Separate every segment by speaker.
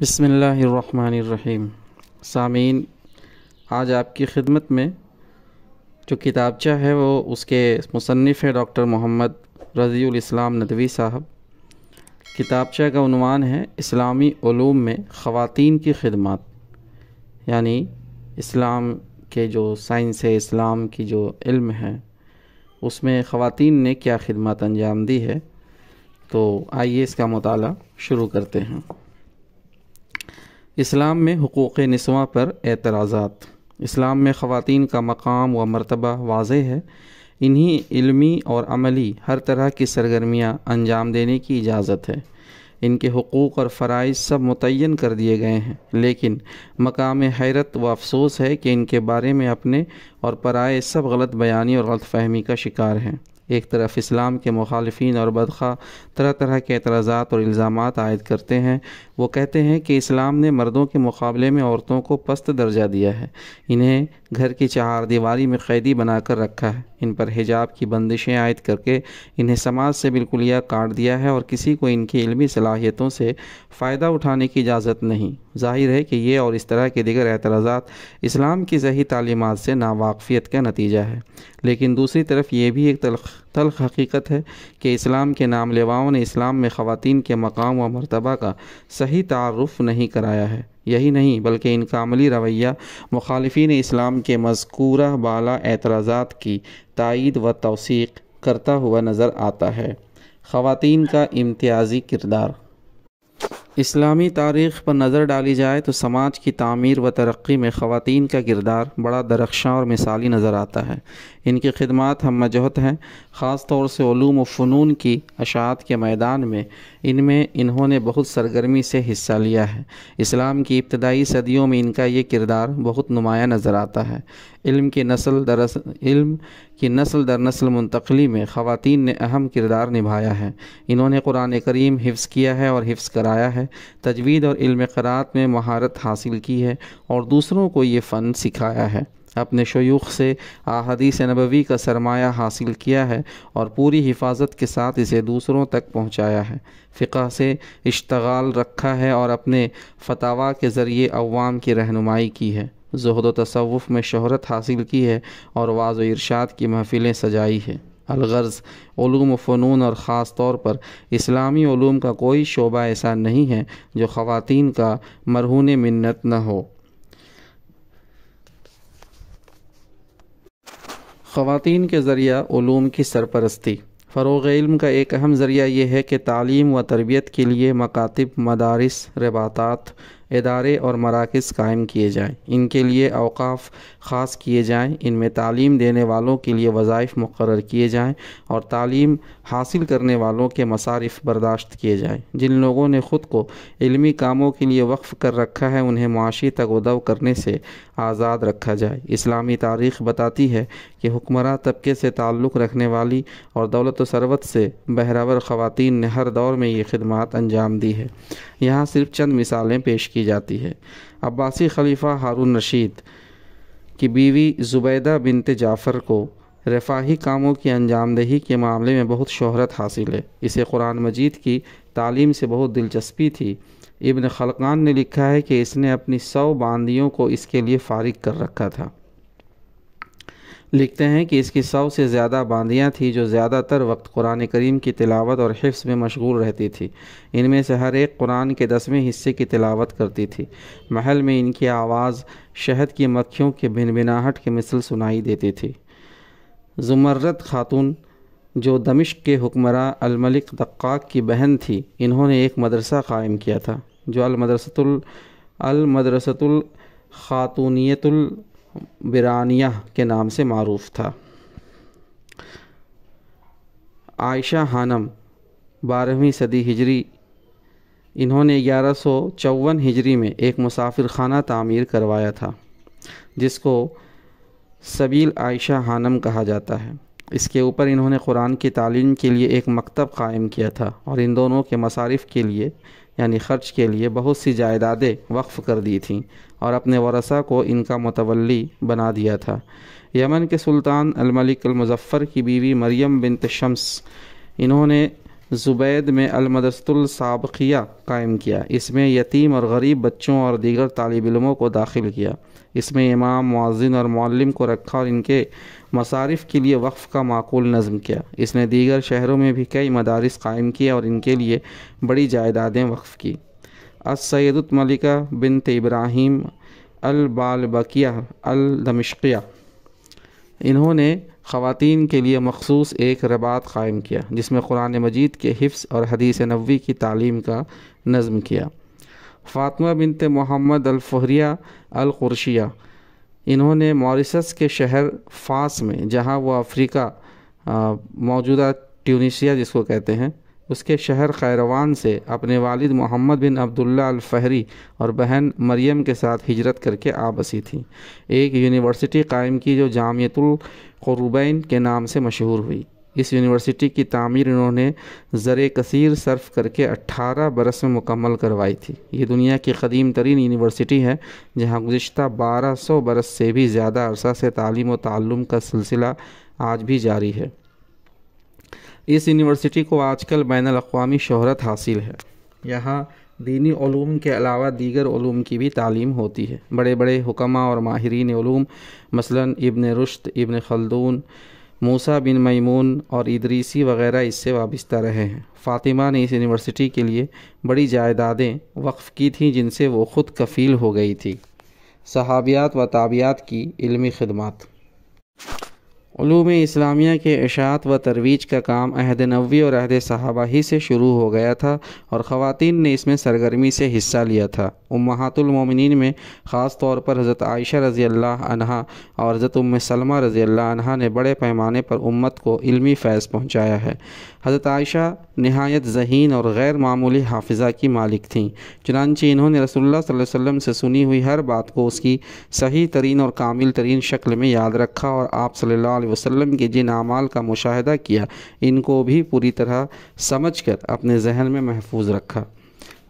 Speaker 1: बसमीम सामीन आज आपकी ख़िदमत में जो किताबचा है वो उसके मुसनफ़ है डॉक्टर मोहम्मद रज़ील नदवी साहब किताबचा का उनवान है इस्लामी ओलूम में ख़वान की ख़दमत यानी इस्लाम के जो साइंस है इस्लाम की जो इल्म है उसमें ख़वान ने क्या ख़दमत अंजाम दी है तो आइए इसका मताल शुरू करते हैं इस्लाम में हकूक़ नस्वा पर एतराज़ात इस्लाम में ख़वान का मकाम व मरतबा वाज है इन्हीं इलमी और अमली हर तरह की सरगर्मियाँ अंजाम देने की इजाज़त है इनके हकूक़ और फ़रज़ सब मुतन कर दिए गए हैं लेकिन मकाम हैरत व अफसोस है कि इनके बारे में अपने और पराए सब गलत बयानी और गलत फहमी का शिकार हैं एक तरफ इस्लाम के मुखालफी और बदखा तरह तरह के एतराज़ात और इल्ज़ाम आयद करते हैं वो कहते हैं कि इस्लाम ने मर्दों के मुकाबले में औरतों को पस्त दर्जा दिया है इन्हें घर की चार दीवारी में कैदी बनाकर रखा है इन पर हिजाब की बंदिशें आयद करके इन्हें समाज से बिल्कुल यह काट दिया है और किसी को इनकी इलमी सलाहियतों से फ़ायदा उठाने की इजाज़त नहीं जाहिर है कि ये और इस तरह के दिगर एतराज़ा इस्लाम की सही तालीमत से नावाकफ़ियत का नतीजा है लेकिन दूसरी तरफ ये भी एक तलख तलख हकीकत है कि इस्लाम के नाम लेवाओं ने इस्लाम में ख़वान के मकाम व मरतबा का सही तारफ़ नहीं कराया है यही नहीं बल्कि इनका अमली रवैया मुखालफी ने इस्लाम के मजकूरा बाला एतराज़ा की तइद व तोसीक करता हुआ नज़र आता है ख़वान का इम्तियाजी किरदार इस्लामी तारीख़ पर नज़र डाली जाए तो समाज की तमीर व तरक्की में ख़वान का किरदार बड़ा दरख्शां और मिसाली नज़र आता है इनकी खिदमत हम मजहत हैं ख़ास तौर से ूम फ़नून की अशात के मैदान में इनमें इन्होंने बहुत सरगर्मी से हिस्सा लिया है इस्लाम की इब्तदाई सदियों में इनका ये किरदार बहुत नुमाया नज़र आता है इल्म की नस्ल दर इल्म की नस्ल दर नस्ल मुंतकली में ख़वान ने अहम किरदार निभाया है इन्होंने कुरान करीम हिफ्स किया है और हिफ्स कराया है तजवीद और इल्म क़रात में महारत हासिल की है और दूसरों को ये फ़न सिखाया है अपने शयूख से अहदीस नबवी का सरमाया हासिल किया है और पूरी हिफाजत के साथ इसे दूसरों तक पहुँचाया है फ़िका से इश्तगाल रखा है और अपने फतावा के ज़रिए अवाम की रहनुमाई की है जहद तसवुफ़ में शहरत हासिल की है और वाज़ इरशाद की महफ़िलें सजाई है अलगर्ज़ फ़नून और ख़ास तौर पर इस्लामी ूम का कोई शोबा ऐसा नहीं है जो ख़वातीन का मरहून मन्नत न हो ख़वातीन के ज़रिया ूम की सरपरस्ती फ़रोग इल्म का एक अहम ज़रिया यह है कि तालीम व तरबियत के लिए मकातब मदारस रबात इदारे और मराकज़ कायम किए जाएँ इनके लिए अवकाफ़ ख़ास किए जाएँ इनमें तालीम देने वालों के लिए वज़ाइफ़ मुकर किए जाएँ और तालीम हासिल करने वालों के मसारफ़ बर्दाश्त किए जाएँ जिन लोगों ने ख़ुद को इलमी कामों के लिए वक्फ़ कर रखा है उन्हें मुआशी तगोदव करने से आज़ाद रखा जाए इस्लामी तारीख़ बताती है कि हुक्मरान तबके से ताल्लुक़ रखने वाली और दौलत सरवत से बहरावर ख़वान ने हर दौर में ये खदमात अंजाम दी है यहाँ सिर्फ चंद मिसालें पेश की जाती है अब्बासी खलीफा हारून रशीद की बीवी ज़ुबैदा बिनते जाफ़र को रफाही कामों की अंजामदही के मामले में बहुत शोहरत हासिल है इसे कुरान मजीद की तालीम से बहुत दिलचस्पी थी इब्न खलकान ने लिखा है कि इसने अपनी सौ बांदियों को इसके लिए फारिग कर रखा था लिखते हैं कि इसकी सौ से ज़्यादा बांदियाँ थीं जो ज़्यादातर वक्त कुरान करीम की तिलावत और हिफ्स में मशगूल रहती थी इनमें से हर एक कुरान के दसवें हिस्से की तिलावत करती थी महल में इनकी आवाज़ शहद की मक्खियों के भिनभिनाहट के मिसल सुनाई देती थी जुमर्रत खातून जो दमिश्क के हुक्मरान अलमलिक दक्काक की बहन थी इन्होंने एक मदरसा कायम किया था जो अलमदरसतुल अलमदरसतुल ख़ातूनीतुल बिरानिया के नाम से मरूफ था आयशा हानम बारहवीं सदी हिजरी इन्होंने ग्यारह सौ चौवन हिजरी में एक मुसाफिर खाना तामीर करवाया था जिसको सबील आयशा हानम कहा जाता है इसके ऊपर इन्होंने कुरान की तालीम के लिए एक मकतब कायम किया था और इन दोनों के मसारिफ के लिए यानी ख़र्च के लिए बहुत सी जायदादें वक्फ़ कर दी थीं और अपने वरसा को इनका मुतवली बना दिया था यमन के सुल्तान अलमलिक अलमुज़फ़र की बीवी मरियम बिन तशम्स इन्होंने ज़ुबैद में अलमदस्तुलसाबकिया कायम किया इसमें यतीम और गरीब बच्चों और दीगर तालब को दाखिल किया इसमें इमाम मुआजिन और मौलम को रखा और इनके मसारफ़ के लिए वक्फ़ का माकूल नज़म किया इसने दीगर शहरों में भी कई मदारस कायम किए और इनके लिए बड़ी जायदादें वक्फ़ की असैदत मलिका बिनत इब्राहिम अलबालबकिया अलदमिशकिया इन्होंने ख़वातीन के लिए मखसूस एक रबात क़ायम किया जिसमें कुरान मजीद के हिफ्स और हदीस नबी की तालीम का नज़म किया फ़ातमा बिनत मोहम्मद अलफहरिया अलकुरशिया इन्होंने मॉरिसस के शहर फास में जहाँ वो अफ्रीका मौजूदा ट्यूनिशिया जिसको कहते हैं उसके शहर खैरवान से अपने वालिद मोहम्मद बिन अब्दुल्ला फहरी और बहन मरियम के साथ हिजरत करके आ बसी थी एक यूनिवर्सिटी कायम की जो जामियतुलरूबैन के नाम से मशहूर हुई इस यूनिवर्सिटी की तामीर इन्होंने ज़र कसीर सर्फ करके अट्ठारह बरस में मुकम्मल करवाई थी ये दुनिया की कदीम तरीन यूनिवर्सिटी है जहाँ गुज्त बारह सौ बरस से भी ज़्यादा अरसा से तालीम व ताल्लुम का सिलसिला आज भी जारी है इस यूनिवर्सिटी को आजकल बैन अवी शहरत हासिल है यहाँ दीनी ूम के अलावा दीगर ूम की भी तालीम होती है बड़े बड़े हुकमा और माहरीन ूम मसला इबन रुश्त इबन खलदून मूसा बिन ममून और इदरीसी वगैरह इससे वाबस्ता रहे हैं फ़ातिमा ने इस यूनिवर्सिटी के लिए बड़ी जायदादें वक्फ़ की थीं जिनसे वो ख़ुद कफ़ील हो गई थी सहाबियात व ताबियात की इलमी खदमात ूम इस्लामिया के अशात व तरवीज का काम अहद नवी और अहद सहाबा ही से शुरू हो गया था और ख़वान ने इसमें सरगर्मी से हिस्सा लिया था उमहतुलमिन में ख़ास तौर पर हज़रत आयशा रज़ी अल्लाह और हज़रत उम सलमा रज़ी अल्लाह ने बड़े पैमाने पर उम्मत को इलमी फैज़ पहुँचाया है हज़रत आयशा नहायत जहीन और गैर मामूली हाफिज़ा की मालिक थीं चुनानची इन्होंने रसोल्ला वसम से सुनी हुई हर बात को उसकी सही तरीन और कामिल तरीन शक्ल में याद रखा और आप सल्ला वसल्लम के जिन अमाल का मुशाह किया इनको भी पूरी तरह समझ कर अपने जहन में महफूज रखा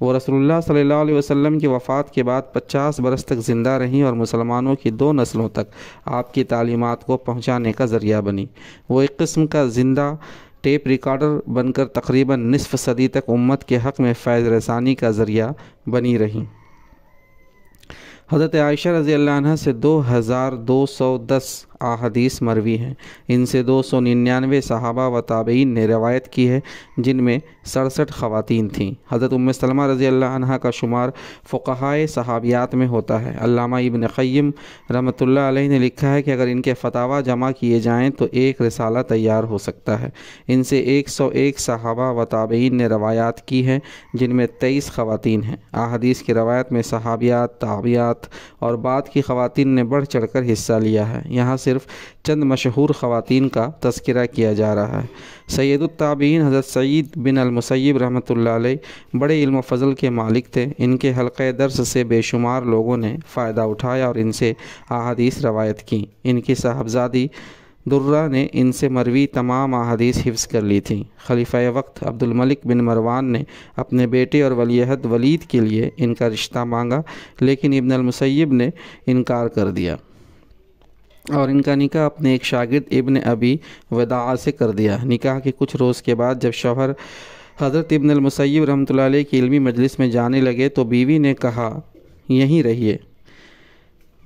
Speaker 1: वो रसोल्ला सल्ला वसम की वफ़ात के बाद 50 बरस तक ज़िंदा रहीं और मुसलमानों की दो नस्लों तक आपकी तालीमत को पहुँचाने का ज़रिया बनी वो एक किस्म का ज़िंदा टेप रिकॉर्डर बनकर तकरीबन नसफ़ सदी तक उम्मत के हक़ में फैज़ रसानी का ज़रिया बनी रहीं हज़रत आयशा रज़ी अल्लाह से दो हज़ार दो सौ दस अहदीस मरवी हैं इनसे दो सौ निन्यानवे सहाबा व ताबीन ने रवायत की है जिनमें सड़सठ खवतिन थीं हज़रत उम सलमा रज़ी अल्लाह का शुमार फ़ुकाय सहाबियात में होता है अल्लामा इबन क़य्यम रहमतुल्लाह ने लिखा है कि अगर इनके फतावा जमा किए जाएँ तो एक रसाला तैयार हो सकता है इनसे एक सौ एक सहाबा व ताबीन ने रवायात की है जिनमें तेईस खवतिन हैं अहदीस की रवायत में सहाबियात ताबियात और बाद की खवतिन ने बढ़ चढ़ कर हिस्सा लिया है यहाँ सिर्फ चंद मशहूर ख़वान का तस्करा किया जा रहा है सैदुलताबीन हज़रत सईद बिन अलमसैब रहमत बड़े इल्म फजल के मालिक थे इनके हल्के दर्स से बेशुमार लोगों ने फ़ायदा उठाया और इनसे अहादीस रवायत की इनकी साहबजादी दुर्रा ने इनसे मरवी तमाम अहदीस हिफ्स कर ली थी खलीफा वक्त अब्दुलमलिक बिन मरवान ने अपने बेटे और वलीहद वलीद के लिए इनका रिश्ता मांगा लेकिन इबन अलमसैब ने इनकार कर दिया और इनका निकाह अपने एक शागिद इब्न अबी वदा से कर दिया निकाह के कुछ रोज़ के बाद जब शोहर हज़रत इब्न मुसैब रहमत की इल्मी मजलिस में जाने लगे तो बीवी ने कहा यहीं रहिए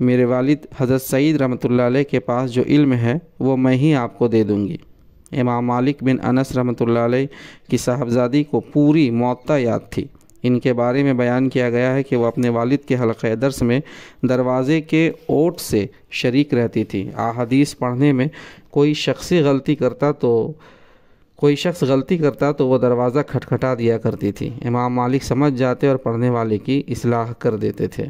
Speaker 1: मेरे वालिद हज़रत सईद रहमत के पास जो इल्म है वो मैं ही आपको दे दूँगी इमाम मालिक बिन अनस रहमत की साहबजादी को पूरी मौत याद थी इनके बारे में बयान किया गया है कि वह अपने वालिद के हलक़ दर्स में दरवाज़े के ओट से शरीक रहती थी अदीस पढ़ने में कोई शख्सी गलती करता तो कोई शख्स गलती करता तो वह दरवाज़ा खटखटा दिया करती थी इमाम मालिक समझ जाते और पढ़ने वाले की असलाह कर देते थे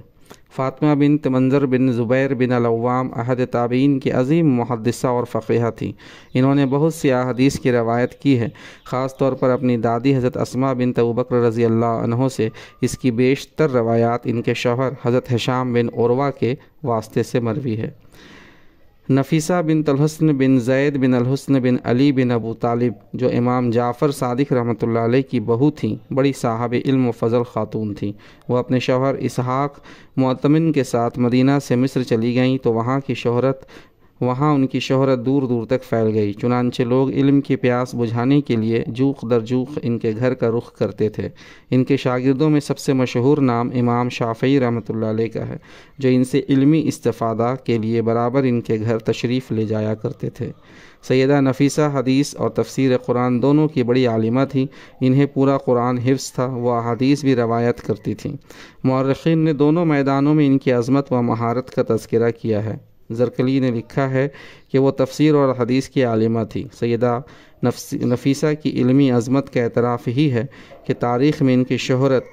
Speaker 1: फ़ातिमा बिन तमंज़र बिन ज़ुबैर बिन अलवाम अहद ताबीन की अजीम मुहदसा और फ़क़ीहा थी इन्होंने बहुत सी अहदीस की रवायत की है ख़ास तौर पर अपनी दादी हज़रत असमा बिन तबक्र रज़ी अल्लाह से इसकी बेशतर रवायात इनके शोहर हज़रत हशाम बिन औरवा के वास्ते से मरवी है नफीसा बिन तलहसन बिन जैद बिन अलहसन बिन अली बिन अबू तालिब जो इमाम जाफ़र सदक रहमत की बहू थी बड़ी साहब इल्म फजल ख़ातून थी वह अपने शोहर इसहाक़ मतमिन के साथ मदीना से मिस्र चली गईं तो वहाँ की शहरत वहाँ उनकी शहरत दूर दूर तक फैल गई चुनानचे लोग इल्म की प्यास बुझाने के लिए जूख दर जूख इनके घर का रुख करते थे इनके शागिर्दों में सबसे मशहूर नाम इमाम शाफी रहमत का है जो इनसे इल्मी इस्तफ़ादा के लिए बराबर इनके घर तशरीफ़ ले जाया करते थे सैदा नफीसा हदीस और तफसीर कुरान दोनों की बड़ी आलिमा थी इन्हें पूरा कुरान हिफ्स था वह अदीस भी रवायत करती थी मौरखीन ने दोनों मैदानों में इनकी अज़मत व महारत का तस्करा किया है जरकली ने लिखा है कि वो तफसीर और हदीस की आलिमा थी सैदा नफीसा की इलमी अजमत का एतराफ़ ही है कि तारीख़ में इनकी शहरत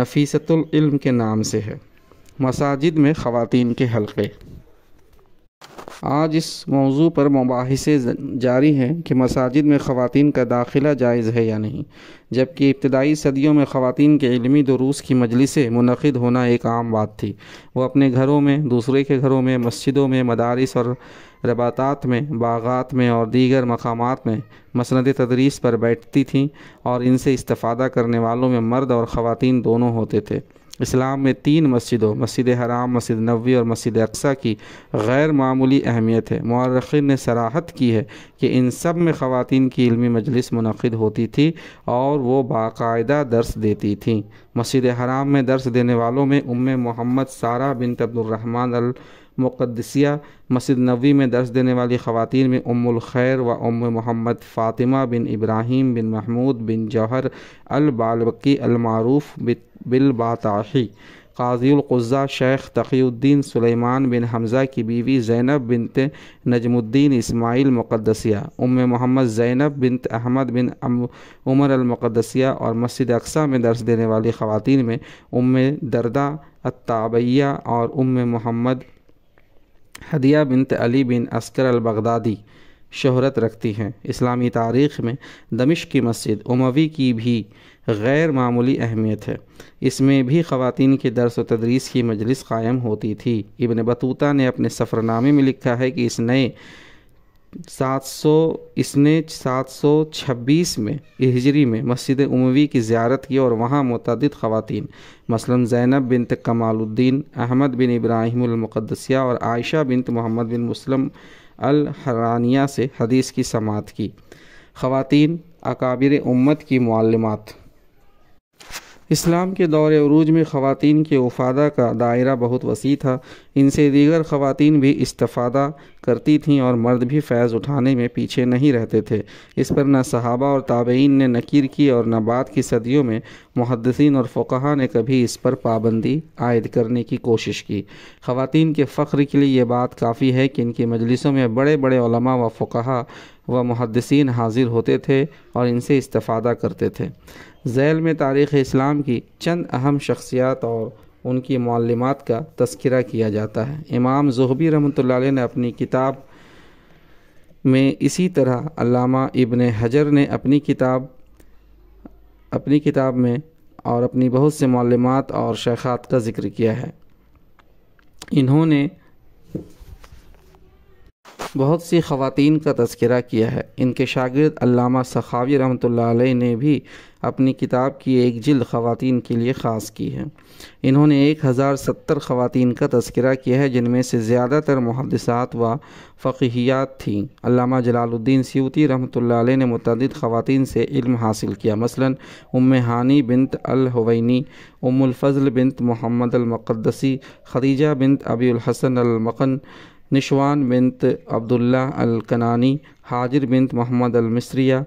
Speaker 1: नफीसतुल्म के नाम से है मसाजिद में ख़वान के हल्के आज इस मौजू पर मुबासे जारी हैं कि मसाजिद में ख़वान का दाखिला जायज़ है या नहीं जबकि इब्तदाई सदियों में ख़वान के इलमी दरूस की मजलिसें मनद होना एक आम बात थी वह अपने घरों में दूसरे के घरों में मस्जिदों में मदारस और रबातात में बागात में और दीगर मकाम में मसंद तदरीस पर बैठती थीं और इनसे इस्ता करने वालों में मर्द और ख़वान दोनों होते थे इस्लाम में तीन मस्जिदों मस्जिद हराम मस्जिद नबी और मस्जिद अक्सा की गैर मामूली अहमियत है मौरखिन ने सराहत की है कि इन सब में ख़वान की इलमी मजलिस मनद होती थी और वो बाकायदा दर्स देती थीं मस्जिद हराम में दर्स देने वालों में उम मोहम्मद सारा बिन तब्दुलरहमान अल मुक़दसिया मस्जिद नबी में दर्ज देने वाली ख़वान में उमुल खैर व उम मोहम्मद फ़ातिमा बिन इब्राहिम बिन महमूद बिन जौहर अलबालबकी अलमारूफ बिलबाताही काजीलकुज़ा शेख तकीुद्दीन सुलेमान बिन हमज़ा की बीवी ज़ैनब बिनत नजमुद्दीन इसमाइल मुक़दसिया उम मोहम्मद ज़ैनब बिनत अहमद बिन उमर अलमुक़दसिया और मस्जिद अक्सा में दर्ज देने वाली ख़वान में उम दरदा अताबैया और उम Muhammad Hadiya bint Ali bin Askar Baghdadi शहरत रखती हैं इस्लामी तारीख़ में दमिश की मस्जिद उमवी की भी गैर मामूली अहमियत है इसमें भी ख़वान के दरस व तदरीस की मजलिस कायम होती थी इबन बतूता ने अपने सफ़रनामे में लिखा है कि इस नए सात सौ इसने सात सौ छब्बीस में हिजरी में मस्जिद उमवी की ज्यारत की और वहाँ मतद खुतिन मसलन ज़ैनब बिनत कमालद्दीन अहमद बिन इब्राहिमकदसिया और आयशा बिनत मोहम्मद बिन अल अलहरानिया से हदीस की समात की ख़वान अकाबिर उम्मत की मालमत इस्लाम के दौरे अरूज में ख़वान के वफादा का दायरा बहुत वसी था इनसे दीगर ख़वान भी इस्तफ़ादा करती थीं और मर्द भी फैज़ उठाने में पीछे नहीं रहते थे इस पर न सहाबा और ताबेन ने नकीर की और न बाद की सदियों में मुहदसिन और फ़ुकहा ने कभी इस पर पाबंदी आयद करने की कोशिश की ख़वान के फ़ख्र के लिए ये बात काफ़ी है कि इनकी मजलिसों में बड़े बड़े व फ़ुकहा व मुहदसिन हाजिर होते थे और इनसे इस्ता करते थे जैल में तारीख़ इस्लाम की चंद अहम शख्सियात और उनकी मालमत का तस्करा किया जाता है इमाम जहबी रमत ने अपनी किताब में इसी तरह अलामा इबन हजर ने अपनी किताब अपनी किताब में और अपनी बहुत से मौलमत और शैखात का ज़िक्र किया है इन्होंने बहुत सी खवतिन का तस्करा किया है इनके शागिद अलामा सखावी रहमत ने भी अपनी किताब की एक जल्द खवतिन के लिए ख़ास की है इन्होंने एक हज़ार सत्तर खवतिन का तस्करा किया है जिनमें से ज़्यादातर मुहदसात व फ़कीयात थीं अलामा जलालुद्दीन सियूती रमत ने मुतद खवतिन से इल्म हासिल किया मसलन उम हानी बिनत अलवैनी उमुलफ़ल बिनत मोहम्मद अलमक़दसी खदीजा बिनत अबीसन अलमकन निशवान बिनत अब्दुल्ला अलकनानी हाजिर बिनत मोहम्मद अलमिसरिया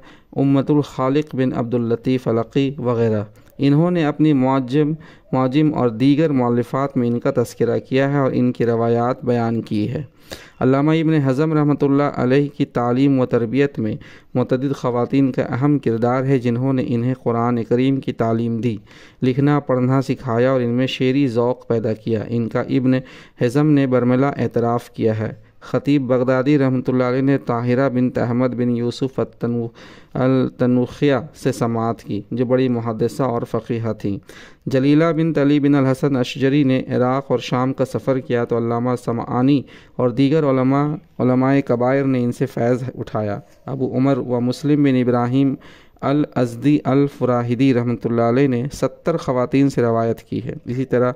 Speaker 1: उम्मतुल खालिक बिन लतीफ़ अलकी वगैरह इन्होंने अपनी मौजम मौजम और दीगर मौलफ़ात में इनका तस्करा किया है और इनकी रवायात बयान की है अलामा इबन हज़म रहमत की तालीम व तरबियत में मतद ख़वातीन का अहम किरदार है जिन्होंने इन्हें कुरान करीम की तालीम दी लिखना पढ़ना सिखाया और इनमें शेरी ओक़ पैदा किया इनका इबन हज़म ने बरमला एतराफ़ किया है ख़तीब बगदादी रहमत ने ताहिरा बिन तहमद बिन यूसुफ़ अल तनुखिया से समात की जो बड़ी मुहदसा और फ़कीहा थीं जलीला बिन तली बिन हसन अशजरी ने इराक़ और शाम का सफ़र किया तो समानी और दीगर उलमाए कबायर ने इनसे फैज़ उठाया अबू उमर व मुस्लिम बिन इब्राहिम अल अजदी अल फ़राहिदी रहमत ने सत्तर ख़वातीन से रवायत की है इसी तरह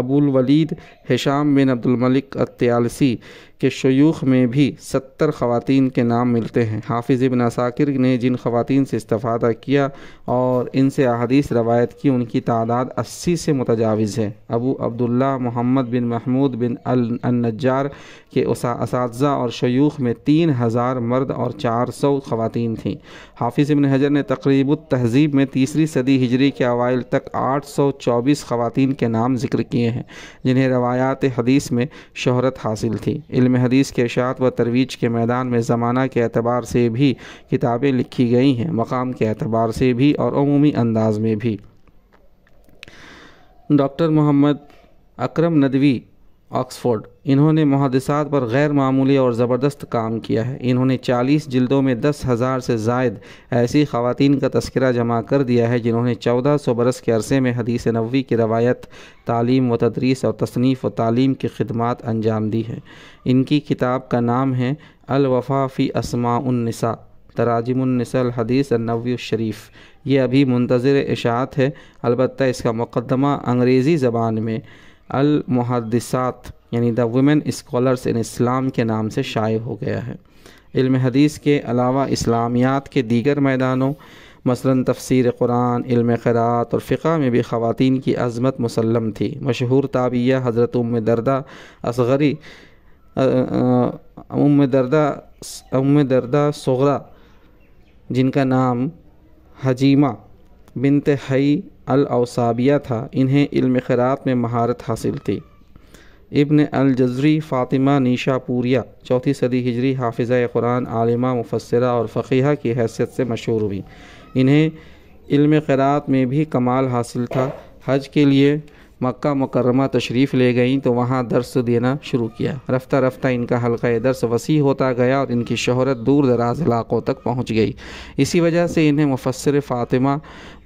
Speaker 1: Abul Walid Hisham bin Abdulmalik Attayalisi के शयूख में भी सत्तर खवतिन के नाम मिलते हैं हाफिज़ इबन साकिर ने जिन खवतिन से इस्ता किया और इनसे अहदीस रवायत की उनकी तादाद अस्सी से मुतजावज़ है अबू अब्दुल्ला मोहम्मद बिन महमूद बिन अलनजार के उस और शयूख में तीन हज़ार मर्द और चार सौ खवतिन थीं हाफिज़ इबन हजर ने तकरीब तहज़ीब में तीसरी सदी हिजरी के अवाइल तक आठ सौ चौबीस खवतिन के नाम जिक्र किए हैं जिन्हें रवायात हदीस में शहरत हासिल थी इल्म हदीस के अशात व तरवीज के मैदान में ज़माना के अतबार से भी किताबें लिखी गई हैं मकाम के अतबार से भी और अमूमी अंदाज में भी डॉक्टर मोहम्मद अक्रम नदवी ऑक्सफोर्ड इन्होंने महादसात पर गैर मामूली और ज़बरदस्त काम किया है इन्होंने 40 जिल्दों में दस हज़ार से जायद ऐसी खातन का तस्करा जमा कर दिया है जिन्होंने 1400 बरस के अरसे में हदीस नवी की रवायत तालीम व तदरीस और तसनीफ़ व तालीम की खदमात अंजाम दी है इनकी किताब का नाम है अलवफ़ा फ़ी असमाउन्निसा हदीस नबी शरीफ़ ये अभी मंतज़र इशात है अलबत् इसका मुकदमा अंग्रेज़ी ज़बान में मुहदसात यानी द वुमेन इस्कॉलर्स इन इस्लाम के नाम से शाये हो गया है इल्म हदीस के अलावा इस्लामियात के दीगर मैदानों मसला तफसर कुरान इल्म ख़रात और फ़िका में भी ख़वान की अज़मत मुसलम थी मशहूर ताबिया हज़रत उम दरदा असगरी उम दरदा उम दरदा सगरा जिनका नाम हजीमा बिनत हई अलसाबिया था इन्हें इल्म खरात में महारत हासिल थी इब्न अलजरी फ़ातिमा पूरिया चौथी सदी हिजरी हाफिज़ कुरान आलिमा मुफसरा और फ़कीहा की हैसियत से मशहूर हुई इन्हें इल्म खरात में भी कमाल हासिल था हज के लिए मक्का मुकरमा तशरीफ़ ले गईं तो वहाँ दर्स देना शुरू किया रफ्ता रफ्ता इनका हल्का दर्स वसी होता गया और इनकी शहरत दूर दराज इलाक़ों तक पहुँच गई इसी वजह से इन्हें मुफसर फ़ातिमा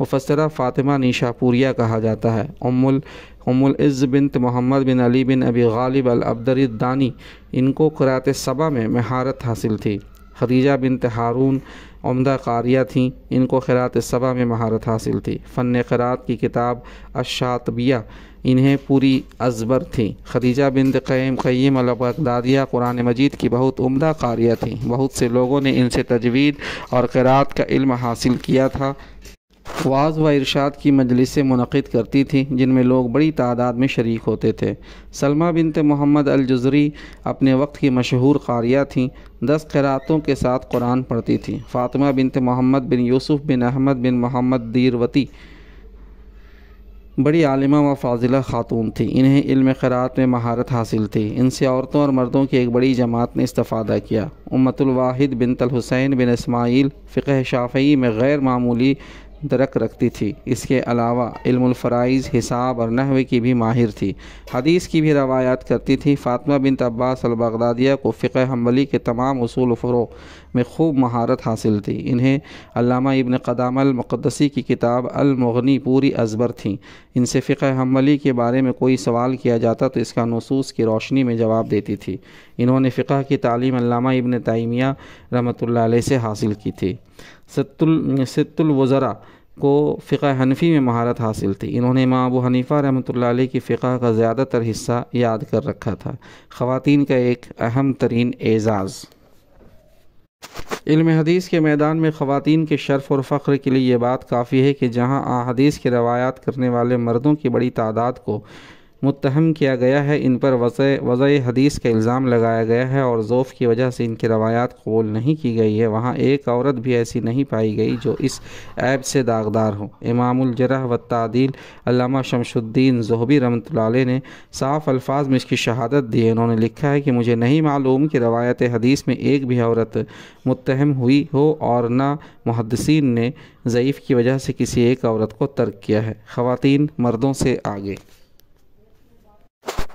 Speaker 1: मुफसरा फ़ातिमा निशापुरिया कहा जाता है Umul Iz bin Muhammad bin Ali bin Abi Ghalib Alabdardani इनको करात सबा में महारत हासिल थी खदीजा बिन तहारून उमदा कारिया थीं इनको खरात सबा में महारत हासिल थी फ़न खरात की किताब अशातबिया इन्हें पूरी अजबर थी Khadija bin Qaim Qaim Albadiya Quran मजीद की बहुत उम्दा कारिया थी बहुत से लोगों ने इनसे तजवीद और क़रात का इल्म हासिल किया था वाज व इरशाद की मजलिसें मनद करती थीं जिनमें लोग बड़ी तादाद में शरीक होते थे सलमा बिनते मोहम्मद अलजुजरी अपने वक्त की मशहूर कारिया थीं दस करातों के साथ कुरान पढ़ती थीं फ़ातिमा बिनते मोहम्मद बिन यूसुफ़ बिन अहमद बिन मोहम्मद दीरवती बड़ी आलिमा व फाजिला खातून थी इन्हें इल्म खरात में महारत हासिल थी इनसे औरतों और मर्दों की एक बड़ी जमात ने इस्ता किया वाहिद बिन तल हुसैन बिन इसमाइल फ़िक शाफ़ी में गैर मामूली दरक रखती थी इसके अलावा इल्मफ़राइज़ हिसाब और नहवे की भी माहिर थी हदीस की भी रवायात करती थी फ़ातमा बिन तब्बास अलबगदादिया को फ़िक हमली के तमाम असूल फ़रो में खूब महारत हासिल थी इन्हें अलामा इबन कदामल मुक़दसी की किताब अलमगनी पूरी अजबर थी इनसे फ़िक हमली के बारे में कोई सवाल किया जाता तो इसका नसूस की रोशनी में जवाब देती थी इन्होंने फ़िका की तालीम अलामा इबन तयमिया रमतल से हासिल की थी सत्तुल सत्तुल वज़रा को फ़िका हनफी में महारत हासिल थी इन्होंने इमाम अबू हनीफ़ा रहमत की फ़िका का ज़्यादातर हिस्सा याद कर रखा था ख़वातीन का एक अहम तरीन एज़ाज़ इल्म हदीस के मैदान में ख़वातीन के शर्फ़ और फ़ख्र के लिए ये बात काफ़ी है कि जहाँ अहदीस की रवायात करने वाले मर्दों की बड़ी तादाद को मुतहम किया गया है इन पर वज़ हदीस का इल्ज़ाम लगाया गया है और ज़ोफ़ की वजह से इनकी रवायात कबूल नहीं की गई है वहाँ एक औरत भी ऐसी नहीं पाई गई जो इस ऐप से दागदार हो इमामजरह व तदील अलामा शमशुद्दीन जहबी रमत ने साफ़ अल्फाज में इसकी शहादत दी है उन्होंने लिखा है कि मुझे नहीं मालूम कि रवायत हदीस में एक भी औरत मुतहम हुई हो और ना मुहदसिन ने ज़यीफ़ की वजह से किसी एक औरत को तर्क किया है ख़वान मर्दों से आगे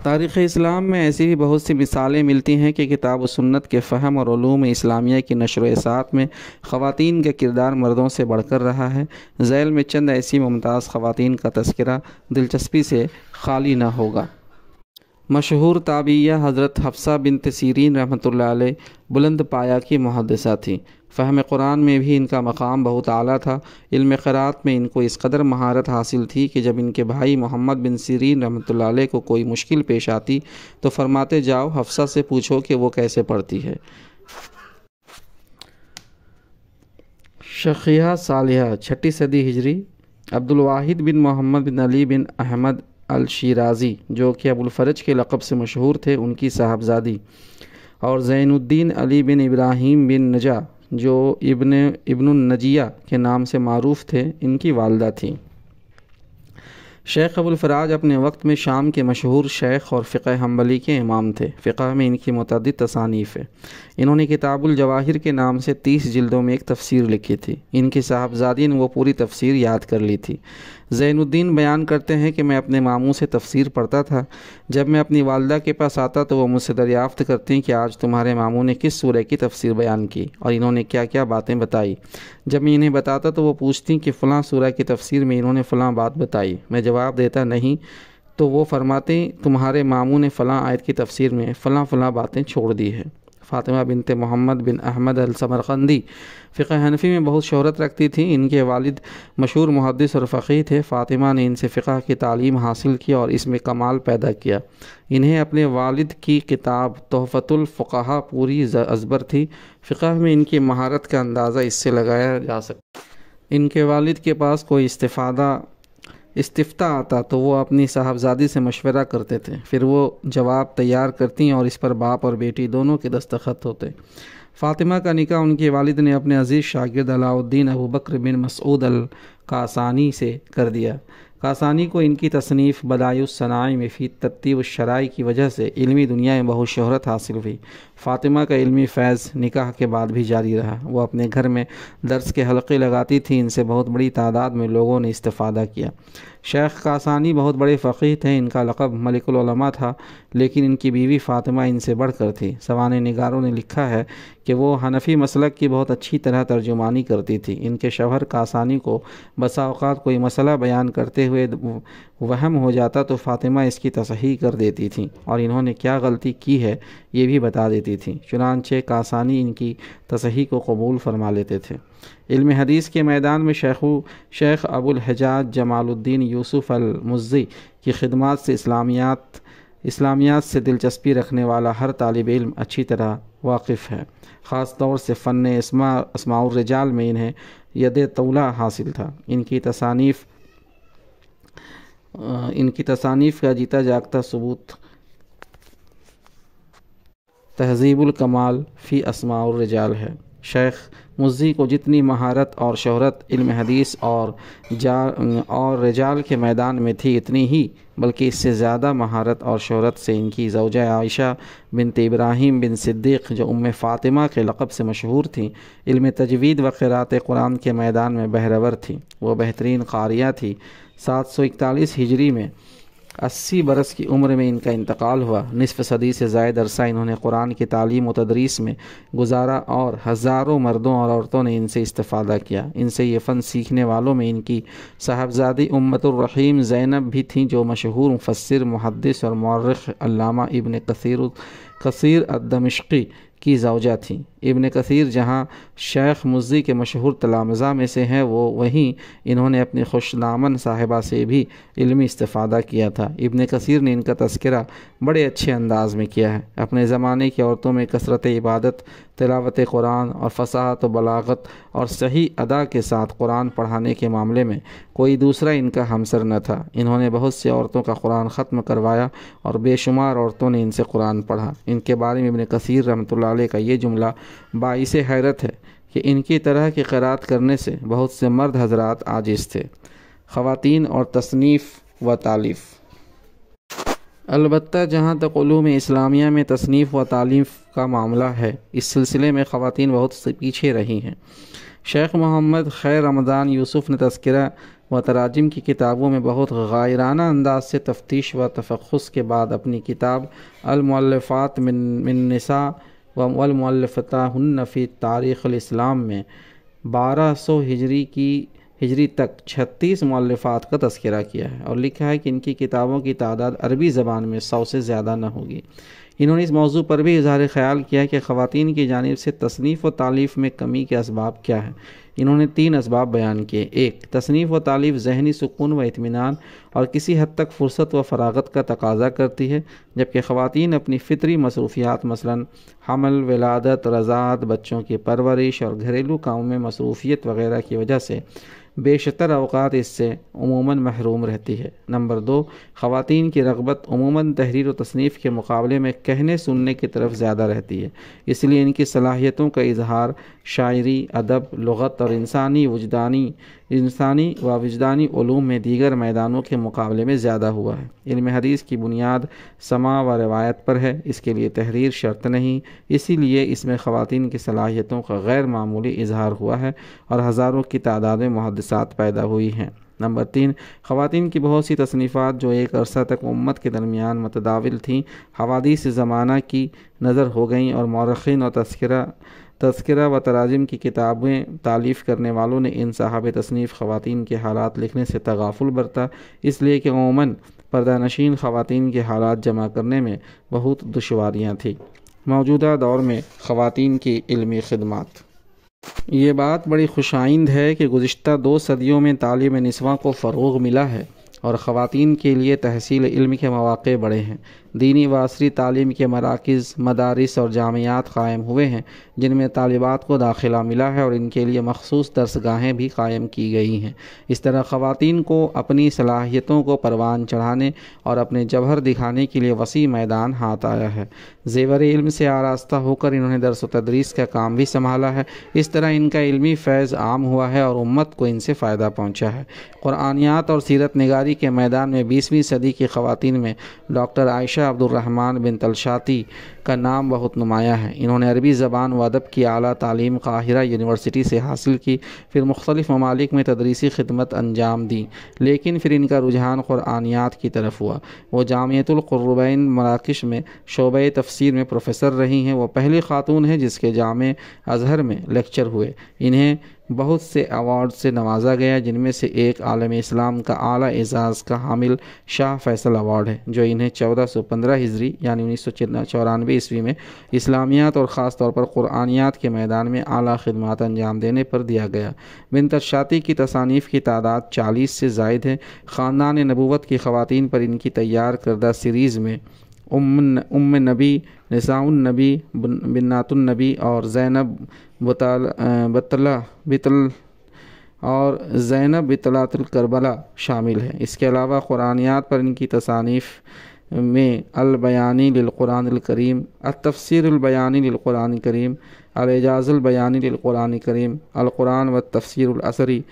Speaker 1: तारीख़ इस्लाम में ऐसी भी बहुत सी मिसालें मिलती हैं कि किताब सुन्नत के फ़हम और ूम इस्लामिया की नशर सात में ख़वान का किरदार मर्दों से बढ़कर रहा है ज़ैल में चंद ऐसी मुमताज़ ख़वान का तस्करा दिलचस्पी से खाली ना होगा मशहूर ताबिया हज़रत हफ्सा बिन तसीरीन रहमत बुलंद पाया की मुहदसा थी फ़हम कुरान में भी इनका मकाम बहुत आला था इल्म खरात में इनको इस कदर महारत हासिल थी कि जब इनके भाई मोहम्मद बिन सीरीन रहमत को कोई मुश्किल पेश आती तो फरमाते जाओ हफ्सा से पूछो कि वो कैसे पढ़ती है शखिया सालिया छठी सदी हिजरी अब्दुलवाहिद बिन मोहम्मद बिन अली बिन अहमद अल शीराज़ी जो कि अबुलफ़रज के लक़ब से मशहूर थे उनकी साहबजादी और ज़ैनुद्दीन अली बिन इब्राहिम बिन नजा जो इबन इब्न नजिया के नाम से मरूफ़ थे इनकी वालदा थी शेख अबुलफराज अपने वक्त में शाम के मशहूर शेख और फ़िक़ हम्बली के इमाम थे फ़िक़ में इनकी मतद तसानीफ़ है इन्होंने किताबुलजवाहिर के नाम से तीस जिल्दों में एक तफसीर लिखी थी इनकी साहबजादी ने वो पूरी तफसीर याद कर ली थी ज़ैनुद्दीन बयान करते हैं कि मैं अपने मामू से तफसीर पढ़ता था जब मैं अपनी वालदा के पास आता तो वो मुझसे दरियाफ़त करती कि आज तुम्हारे मामू ने किस सूर्य की तफसीर बयान की और इन्होंने क्या क्या बातें बताई जब मैं इन्हें बताता तो वो पूछती कि फ़लाँ सूर्य की तफसीर में इन्होंने फ़लाँ बात बताई मैं जवाब देता नहीं तो वो फरमाते तुम्हारे मामू ने फ़लाँ आयत की तफसीर में फ़लाँ फ़लाँ बातें छोड़ दी है Fatima bint Muhammad bin Ahmad Samarqandi फ़िक हनफी में बहुत शहरत रखती थी इनके वालिद मशहूर मुहदस और फ़ीर थे फ़ातिमा ने इनसे फ़िका की तालीम हासिल की और इसमें कमाल पैदा किया इन्हें अपने वालिद की किताब तोहफतुलफ़ा पूरी अजबर थी फ़िका में इनकी महारत का अंदाज़ा इससे लगाया जा सकता इनके वालिद के पास कोई इस्तादा इस्तीफ़ा आता तो वो अपनी साहबजादी से मशवरा करते थे फिर वो जवाब तैयार करती और इस पर बाप और बेटी दोनों के दस्तखत होते फ़ातिमा का निका उनके वालिद ने अपने अजीज़ शागिर्द अलाउद्दीन अबू बकर बिन मसूद अल कासानी से कर दिया कासानी को इनकी तसनीफ़ बदायुसनाई में फ़ी तरतीब शराय की वजह से इलमी दुनिया में बहुत शहरत हासिल हुई फ़ातिमा का इल्मी फैज़ निकाह के बाद भी जारी रहा वह अपने घर में दर्स के हलक़े लगाती थी इनसे बहुत बड़ी तादाद में लोगों ने इस्तादा किया शेख कासानी बहुत बड़े फ़कीह थे इनका लक़ब मलिकुलमा था लेकिन इनकी बीवी फ़ातिमा इनसे बढ़कर थी सवान नगारों ने लिखा है कि वो हनफी मसलक की बहुत अच्छी तरह तर्जुमानी करती थी इनके शहर कासानी को बसाओत कोई मसला बयान करते हुए वहम हो जाता तो फ़ातिमा इसकी तसही कर देती थी और इन्होंने क्या गलती की है ये भी बता देती थी चुनानचे कासानी इनकी तसही को कबूल फरमा लेते थे इल्म हदीस के मैदान में शेखु शेख अबुल हजाज जमालुद्दीन यूसुफ़ अलमुज़ी की खिदमत से इस्लामियात इस्लामियात से दिलचस्पी रखने वाला हर तालब इल्म अच्छी तरह वाकिफ़ है ख़ास तौर से फ़न इसमा इसमाउरजाल में इन्हें यद तोला हासिल था इनकी तसानीफ़ इनकी तसानीफ़ का जीता जागता सबूत तहजीबुल कमाल फ़ी असमाउर रिजाल है शेख मुज़ी को जितनी महारत और शहरत इल्म हदीस और जा और रजाल के मैदान में थी इतनी ही बल्कि इससे ज़्यादा महारत और शहरत से इनकी जवजा आयशा बिन इब्राहिम बिन सिद्दीक़ जो उम फ़ातिमा के लक़ब से मशहूर थीं इल्म तजवीद व क़रात कुरान के मैदान में बहरवर थी वो बेहतरीन क़ारियाँ थी 741 हिजरी में 80 बरस की उम्र में इनका इंतकाल हुआ निसफ सदी से जायद अरसा इन्होंने कुरान की तालीम व तदरीस में गुजारा और हज़ारों मर्दों और औरतों ने इनसे इस्ता किया इनसे ये फ़न सीखने वालों में इनकी साहबजादी उम्मतरहीम जैनब भी थीं जो मशहूर मुफसर मुहदस और मौरख अलामा इबन कसर कसर अदमशक़ी की जवजा थी इबन कसीर जहाँ शेख मुजी के मशहूर तलामज़ा में से हैं वो वहीं इन्होंने अपने खुशनामन साहिबा से भी इलमी इस्तादा किया था इबन कसीर ने इनका तस्करा बड़े अच्छे अंदाज में किया है अपने ज़माने की औरतों में कसरत इबादत तिलावत कुरान और फसाहत बलागत और सही अदा के साथ कुरान पढ़ाने के मामले में कोई दूसरा इनका हमसर न था इन्होंने बहुत सी औरतों का कुरान ख़त्म करवाया और बेशुमार औरतों ने इनसे कुरान पढ़ा इनके बारे में इबन कसीर रमत का ये जुमला बाईस हैरत है कि इनकी तरह की क़रात करने से बहुत से मर्द हजरात आजिज़ थे ख़वान और तसनीफ़ व तालीफ़ अलबत् जहाँ तक ूम इस्लामिया में तसनीफ़ व तालीफ़ का मामला है इस सिलसिले में ख़वान बहुत से पीछे रही हैं शेख मोहम्मद खैर रमदान यूसुफ़ ने तस्करा व तराजम की किताबों में बहुत गायराना अंदाज से तफ्तीश व तफ़स के बाद अपनी किताब अलमफ़ात मिनसा तारीख अस्लाम में बारह सौ हिजरी की हिजरी तक छत्तीस मौलफ़ात का तस्करा किया है और लिखा है कि इनकी किताबों की तादाद अरबी ज़बान में सौ से ज़्यादा न होगी इन्होंने इस मौजू पर भी इजहार ख्याल किया कि ख़वान की जानब से तसनीफ़ व तालीफ़ में कमी के इसबाब क्या है इन्होंने तीन इसबाब बयान किए एक तसनीफ़ व तालीफ जहनी सुकून व इतमान और किसी हद तक फुर्सत व फरागत का तकाजा करती है जबकि ख़वान अपनी फ़ितरी मसरूफियात मसला हमल वलादत रजात बच्चों की परवरिश और घरेलू कामों में मसरूफियत वगैरह की वजह से बेशतर अवकात इससे उमूमा महरूम रहती है नंबर दो ख़वान की रगबत उमूमा तहरीर व तसनीफ़ के मुकाबले में कहने सुनने की तरफ ज़्यादा रहती है इसलिए इनकी सलाहियतों का इजहार शायरी अदब लगत और इंसानी वजदानी इंसानी व वजदानी ओलूम में दीगर मैदानों के मुकाबले में ज़्यादा हुआ है इनमें हदीस की बुनियाद समा व रवायत पर है इसके लिए तहरीर शर्त नहीं इसीलिए इसमें ख़वान की सलाहियतों का गैर मामूली इजहार हुआ है और हज़ारों की तादाद में मुहदसात पैदा हुई हैं नंबर तीन ख़वान की बहुत सी तसनीफ़ात जो एक अरसा तक उम्मत के दरमियान मतदावल थीं हवादी से ज़माना की नज़र हो गई और मौरखिन और तस्करा तस्करा व तराजिम की किताबें तालीफ़ करने वालों ने इन साहब तसनीफ़ ख़वान के हालात लिखने से तगाफुल बरता इसलिए कि पर्दा पर्दानशीन ख़वान के हालात जमा करने में बहुत दुशारियाँ थीं मौजूदा दौर में ख़वान की इलमी खदमात ये बात बड़ी खुशाइंद है कि गुज्त दो सदियों में तालीम नस्वा को फ़रोग मिला है और ख़वान के लिए तहसील इल्म के मौाक़े बढ़े हैं दीनी व असरी तालीम के मराकज़ मदारस और जामियात कायम हुए हैं जिनमें तालिबात को दाखिला मिला है और इनके लिए मखसूस दरसगाहें भी कायम की गई हैं इस तरह ख़वान को अपनी सलाहियतों को परवान चढ़ाने और अपने जबहर दिखाने के लिए वसी मैदान हाथ आया है जेवर इल्म से आरास्ता होकर इन्होंने दरस व तदरीस का काम भी संभाला है इस तरह इनका इलमी फैज़ आम हुआ है और उम्मत को इनसे फ़ायदा पहुँचा है क़ुरानियात और सीरत नगारी के मैदान में बीसवीं सदी की खुवान में doctor Aisha Shah Abdulrahman bin Talshati का नाम बहुत नुमाया है इन्होंने अरबी ज़बान व अदब की अली तलीम काहिरा यूनिवर्सिटी से हासिल की फिर मुख्तलिफ़ ममालिक में तदरीसी खदमत अंजाम दी लेकिन फिर इनका रुझान क़ुरानियात की तरफ हुआ वो जामियतुलक़ुरबैन मराकश में शोब तफसर में प्रोफेसर रही हैं वह पहली ख़ातून हैं जिसके जाम अजहर में लेक्चर हुए इन्हें बहुत से अवार्ड से नवाजा गया जिनमें से एक आलम इस्लाम का आला एजाज़ का हामिल शाह फैसल अवार्ड है जो इन्हें चौदह सौ पंद्रह हिजरी यानी उन्नीस सौ चौरानवे ईस्वी में इस्लामियात और ख़ास तौर पर कुरानियात के मैदान में आला खदमात अंजाम देने पर दिया गया बिनतरशाती की तसानीफ़ की तादाद चालीस से जायद है ख़ानदान नबूत की खुवान पर इनकी तैयार करदा सीरीज़ में उम उम नबी बिन्नातुन नबी और ज़ैनब बतल बतला बितल और ज़ैनब बतलातुल करबला शामिल है इसके अलावा क़ुरानियात पर इनकी तसानीफ़ में अलबयानी लक़ुरान करीम अतफ़सरबयानी लक़ुरान करीम अलजाज़लबयानी लक़ुरान करीम अलक़ुरान व तफसरसरी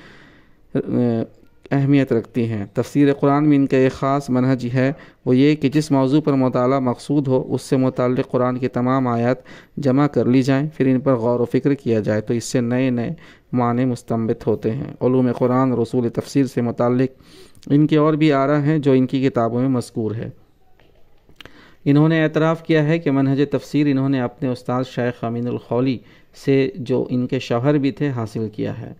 Speaker 1: अहमियत रखती हैं तफसीर कुरान में इनका एक ख़ास मनहज है वो ये कि जिस मौजू पर मताल मकसूद हो उससे मुतल कुरान की तमाम आयात जमा कर ली जाएँ फिर इन पर गौर वफ़िक्र किया जाए तो इससे नए नए माने मुस्तबित होते हैं ूम कुरान रसूल तफसीर से मुतल इनके और भी आरा हैं जो इनकी किताबों में मशकूर है इन्होंने एतराफ़ किया है कि मनहज तफसीर इन्होंने अपने उस्ताद शेख अमीनखौली से जो इनके शहर भी थे हासिल किया है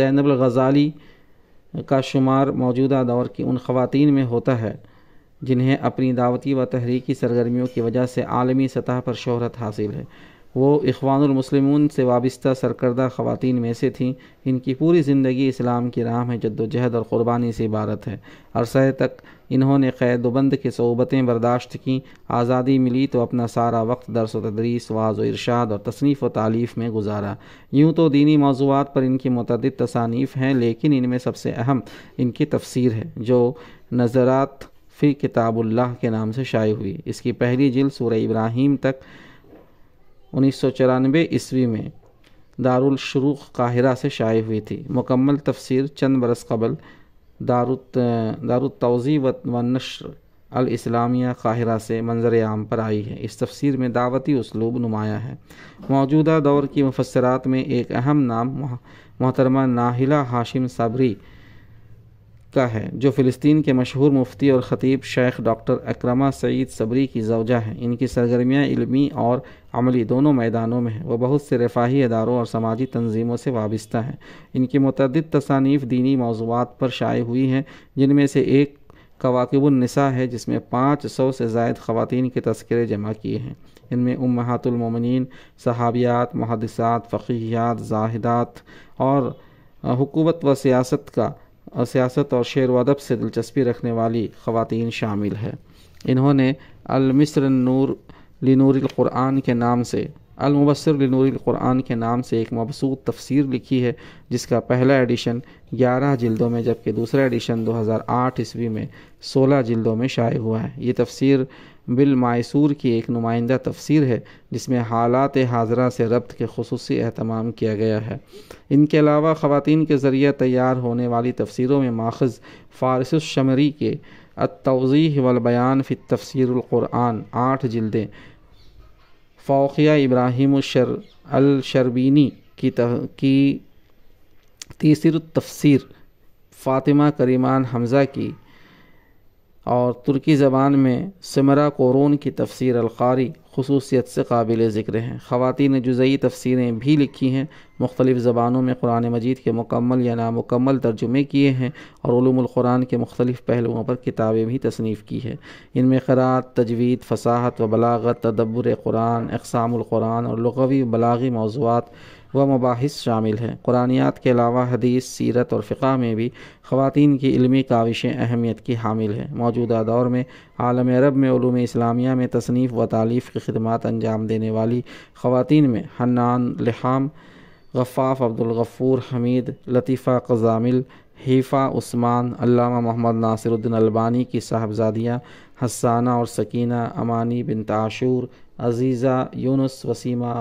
Speaker 1: जैनबल गज़ाली का शुमार मौजूदा दौर की उन खातन में होता है जिन्हें अपनी दावती व तहरीकी सरगर्मियों की वजह से आलमी सतह पर शहरत हासिल है वो इखवानमसलमून से वाबस्ता सरकर्दा ख़वान में से थीं इनकी पूरी ज़िंदगी इस्लाम की राह में जद्दोजहद और क़ुरबानी से इबारत है अरसे तक इन्होंने क़ैद बंद की सोबतें बर्दाश्त की आज़ादी मिली तो अपना सारा वक्त दरस व तदरीस वाज व इरशाद और तसनीफ़ व तालीफ़ में गुजारा यूँ तो दीनी मौजूद पर इनकी मतद तसानीफ़ हैं लेकिन इनमें सबसे अहम इनकी तफसीर है जो नज़रात फ़ी किताबुल्लाह के नाम से शाये हुई इसकी पहली जिल सूर इब्राहिम तक उन्नीस सौ चौरानवे ईस्वी में दारुलशरूख काहिरा से शाये हुई थी मुकम्मल तफसीर चंद बरस कबल दारुत दारुतोज़ी व नशर अल इस्लामिया काहिरा से मंजर आम पर आई है इस तफसीर में दावती उसलूब नुमाया है मौजूदा दौर की मुफसरात में एक अहम नाम मोहतरमा नाहिला हाशिम सबरी का है जो फ़िलिस्तीन के मशहूर मुफ्ती और ख़तीब Sheikh doctor Akrama Saeed Sabri की जवजा हैं इनकी सरगर्मियाँ इलमी और अमली दोनों मैदानों में हैं वह बहुत से रफाही इदारों और समाजी तनजीमों से वाबस्ता हैं इनकी मतद तसानीफ दीनी मौजूद पर शाये हुई हैं जिनमें से एक कवाकबुलनसा है जिसमें पाँच सौ से जायद ख़वान के तस्करे जमा किए हैं इनमें उमहतुलमिन सहाबियात महदसात फ़कीयात जाहिदात और हुकूमत व सियासत का सियासत और शेर वदब से दिलचस्पी रखने वाली ख़वान शामिल है इन्होंने अलमिस्र नूर लिनूर क़ुरान के नाम से क़ुरान के नाम से एक मबसूद तफसीर लिखी है जिसका पहला एडिशन 11 जिल्दों में जबकि दूसरा एडिशन 2008 ईस्वी में 16 जिल्दों में शाये हुआ है ये तफसीर बिल मायसूर की एक नुमाइंदा तफसीर है जिसमें हालात हाजरा से रब्त के खसूस अहतमाम किया गया है इनके अलावा ख़वान के ज़रिए तैयार होने वाली तफसीरों में माखज़ फ़ारस शमरी के अतोज़ी वलबयान फ़ित तफसीरक़ुरआन आठ जिल्दें फ़ौकिया इब्राहिम शर अलशरबीनी की तह की तीसर तफसीर फ़ातिमा करीमान हमज़ा की और तुर्की ज़बान में समरा कोरोन की तफसीर अलकारी खसूसियत से काबिल ज़िक्र हैं ने जुज़ई तफसीरें भी लिखी हैं मुख्तलिफ़ ज़बानों में कुरान मजीद के मुकम्मल या नामुकम्मल तर्जुमे किए हैं और क़ुरान के मुख्तलिफ़ पहलुओं पर किताबें भी तसनीफ़ की है इनमें ख़रात तजवीद फसाहत व बलागत तदब्बर कुरान अकसामुल और लगवी बलागी मौजूद व मबास शामिल हैं कुरानियात के अलावा हदीस सीरत और फ़िका में भी ख़वान की इलमी काविशें अहमियत की हामिल है मौजूदा दौर में आलम अरब में ूम इस्लामिया में तसनीफ़ व तालीफ़ की खदमात अंजाम देने वाली ख़वान में हन्नान लिहाम गफ़ाफ़ अब्दुलगफ़ूर हमीद लतीफ़ा कजामिल हीफ़ा उस्मान अल्लामा मोहम्मद नासिरुद्दीन अलबानी की साहबजादियाँ हसाना और सकीना अमानी बिन ताशूर अजीज़ा यूनुस वसीमा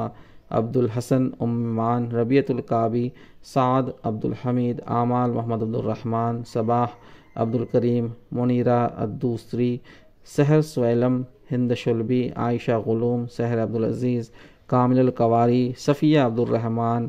Speaker 1: عبد الحسن أمان ربية القابي سعد عبد الحميد آمال محمد عبد الرحمن صباح عبد الكريم منيرة الدوسري سحر سويلم هند شلبي عائشة غلوم سحر عبد العزيز كامل القواري صفية عبد الرحمن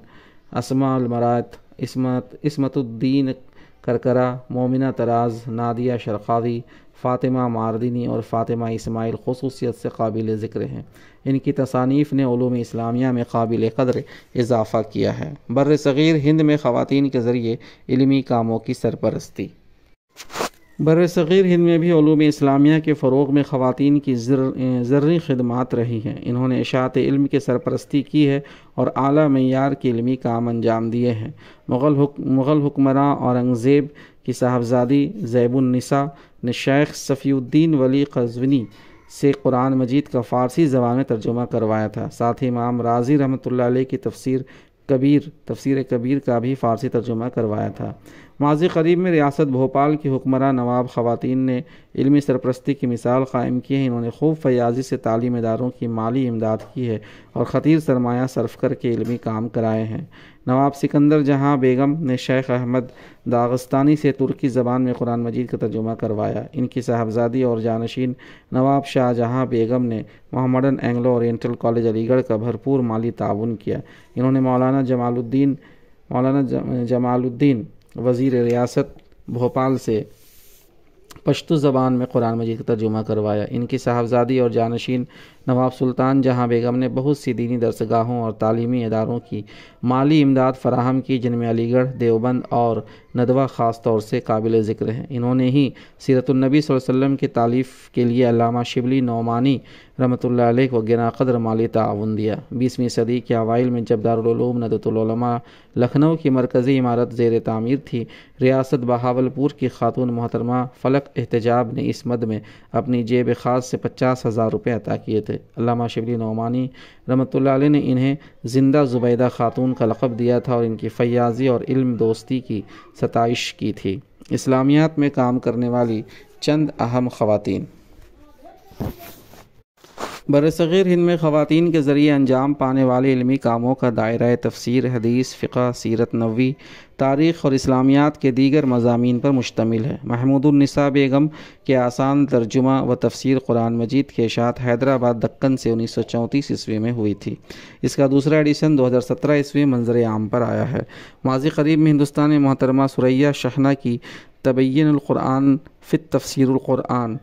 Speaker 1: أسماء المرات اسمت اسمت الدين करकरा मोमिना तराज नादिया शरखावी फ़ातिमा मारदीनी और फ़ातिमा इसमाइल खसूसियत से काबिल ज़िक्र हैं इनकी तसानीफ़ ने ूम इस्लामिया में काबिल क़दर इजाफ़ा किया है बर सग़ीर हिंद में ख़वान के ज़रिए इलमी कामों की सरपरस्ती बर हिंद में भी ूम इस्लामिया के फ़रोग में ख़वान की ज़र्री खदमात रही हैं इन्होंने इशात इल्म के सरपरस्ती की है और अली मैार के इलमी काम अंजाम दिए हैं मुग़ल हुक, मुग़ल हुक्मरान औरंगज़ेब की साहबजादी ज़ैबुलनसा ने शेख सफ़ीद्दीन वली कज़वनी से कुरान मजीद का फ़ारसी ज़बान में तर्जुमा करवाया था साथ ही इमाम राजी रहमत की तफसर कबीर तफसर कबीर का भी फ़ारसी तर्जुमा करवाया था माजी करीब में रियासत भोपाल की हुक्मरान नवाब ख़वातीन ने इल्मी सरपरस्ती की मिसाल कायम की है इन्होंने खूब फयाजी से तालीम इदारों की माली इमदाद की है और ख़तीर सरमाया सर्फ करके इलमी काम कराए हैं नवाब सिकंदर जहां बेगम ने शेख अहमद दागस्तानी से तुर्की ज़बान में कुरान मजीद का तर्जुमा करवाया इनकी साहबजादी और जानशीन नवाब शाहजहाँ बेगम ने Mohammedan Anglo Oriental College Aligarh का भरपूर माली ताउन किया इन्होंने मौलाना जमालुद्दीन मौलाना जमालुद्दीन वज़ी रियासत भोपाल से पश्तो ज़बान में कुरान मजीद का तर्जुमा करवाया इनकी साहबजादी और जानशीन नवाब सुल्तान जहां बेगम ने बहुत सी दीनी दरसगाहों और तालीमी इदारों की माली इमदाद फराहम की जिनमें अलीगढ़ देवबंद और नदवा ख़ास तौर से काबिल ज़िक्र हैं इन्होंने ही सीरतुलनबी वसल्लम की तालीफ़ के लिए अलामा शिबली नौमानी रमत को गिना कदर माली ताउन दिया बीसवीं सदी के अवाइल में जब दारूम नदतुलमा लखनऊ की मरकज़ी इमारत जेर तामीर थी रियासत बहावलपुर की खातून मोहतरमा फलक एहतजाब ने इस मद में अपनी जेब खास से पचास हज़ार रुपये अता किए थे थे अलामा शबली नौमानी रमत ने इन्हें ज़िंदा ज़ुबैदा ख़ातून का लक़ब दिया था और इनकी फ़याज़ी और इल्म दोस्ती की सतश की थी इस्लामियात में काम करने वाली चंद अहम ख़वातीन बरसग़ीर हिंद में ख़वान के ज़रिए अंजाम पाने वाले इलमी कामों का दायरा तफसर हदीस फ़िका सीरत नवी तारीख़ और इस्लामियात के दीगर मजामी पर मुश्तमिल है महमूदुलनसा बेगम के आसान तर्जुमा व तफसर कुरान मजीद के शात हैदराबाद दक्कन से उन्नीस सौ चौंतीस ईस्वी में हुई थी इसका दूसरा एडिशन दो हज़ार सत्रह ईस्वी मंजर आम पर आया है माजी करीब में हिंदुस्तान मोहतरमा सुरैया शहना की तबैनकुरान फ़ित तफसरकुरान